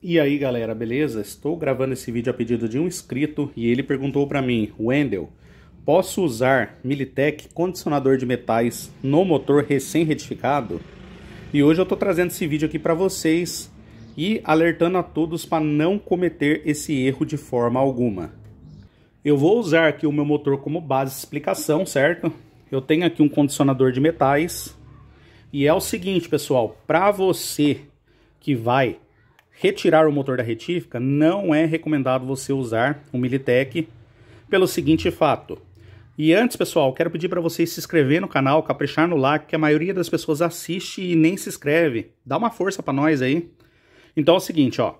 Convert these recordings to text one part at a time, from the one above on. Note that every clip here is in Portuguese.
E aí galera, beleza? Estou gravando esse vídeo a pedido de um inscrito e ele perguntou para mim, Wendel, posso usar Militec condicionador de metais no motor recém-retificado? E hoje eu estou trazendo esse vídeo aqui para vocês e alertando a todos para não cometer esse erro de forma alguma. Eu vou usar aqui o meu motor como base de explicação, certo? Eu tenho aqui um condicionador de metais e é o seguinte pessoal, para você que vai retirar o motor da retífica, não é recomendado você usar o Militec pelo seguinte fato. E antes, pessoal, quero pedir para vocês se inscrever no canal, caprichar no like, que a maioria das pessoas assiste e nem se inscreve. Dá uma força para nós aí. Então é o seguinte, ó.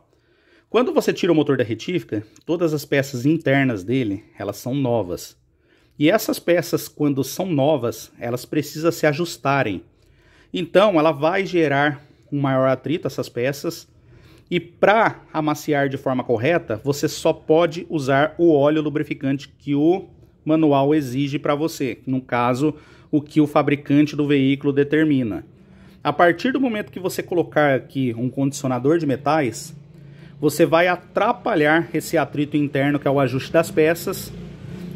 Quando você tira o motor da retífica, todas as peças internas dele, elas são novas. E essas peças, quando são novas, elas precisam se ajustarem. Então, ela vai gerar um maior atrito, essas peças, e para amaciar de forma correta, você só pode usar o óleo lubrificante que o manual exige para você, no caso, o que o fabricante do veículo determina. A partir do momento que você colocar aqui um condicionador de metais, você vai atrapalhar esse atrito interno que é o ajuste das peças.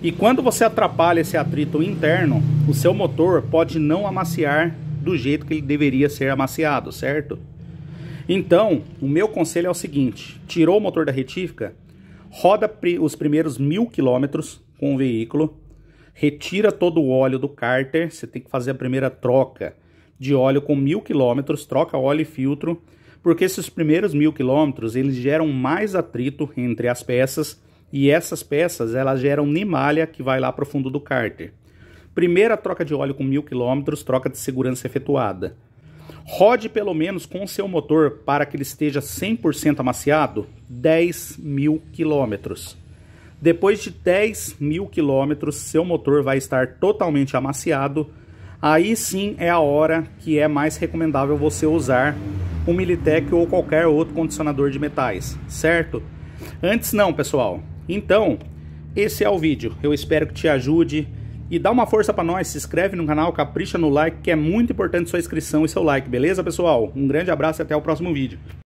E quando você atrapalha esse atrito interno, o seu motor pode não amaciar do jeito que ele deveria ser amaciado, certo? Então, o meu conselho é o seguinte: tirou o motor da retífica, roda os primeiros mil quilômetros com o veículo, retira todo o óleo do cárter, você tem que fazer a primeira troca de óleo com mil quilômetros, troca óleo e filtro, porque esses primeiros mil quilômetros eles geram mais atrito entre as peças e essas peças elas geram nimalha que vai lá para o fundo do cárter. Primeira troca de óleo com mil quilômetros, troca de segurança efetuada. Rode pelo menos com o seu motor para que ele esteja 100% amaciado 10 mil quilômetros. Depois de 10 mil quilômetros, seu motor vai estar totalmente amaciado. Aí sim é a hora que é mais recomendável você usar o Militec ou qualquer outro condicionador de metais, certo? Antes não, pessoal. Então, esse é o vídeo. Eu espero que te ajude e dá uma força para nós, se inscreve no canal, capricha no like, que é muito importante sua inscrição e seu like, beleza, pessoal? Um grande abraço e até o próximo vídeo.